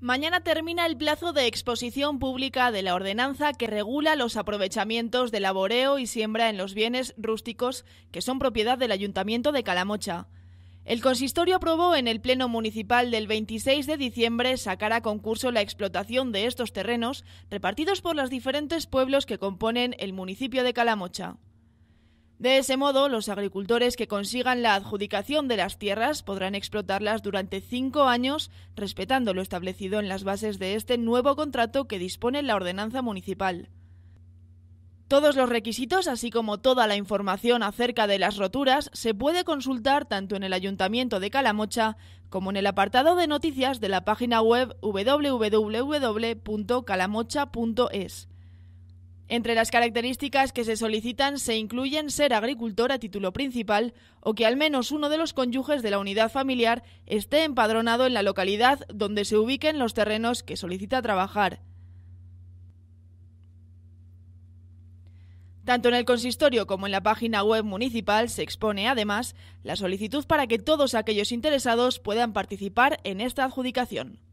Mañana termina el plazo de exposición pública de la ordenanza que regula los aprovechamientos de laboreo y siembra en los bienes rústicos que son propiedad del Ayuntamiento de Calamocha. El consistorio aprobó en el Pleno Municipal del 26 de diciembre sacar a concurso la explotación de estos terrenos repartidos por los diferentes pueblos que componen el municipio de Calamocha. De ese modo, los agricultores que consigan la adjudicación de las tierras podrán explotarlas durante cinco años, respetando lo establecido en las bases de este nuevo contrato que dispone la ordenanza municipal. Todos los requisitos, así como toda la información acerca de las roturas, se puede consultar tanto en el Ayuntamiento de Calamocha como en el apartado de noticias de la página web www.calamocha.es. Entre las características que se solicitan se incluyen ser agricultor a título principal o que al menos uno de los cónyuges de la unidad familiar esté empadronado en la localidad donde se ubiquen los terrenos que solicita trabajar. Tanto en el consistorio como en la página web municipal se expone además la solicitud para que todos aquellos interesados puedan participar en esta adjudicación.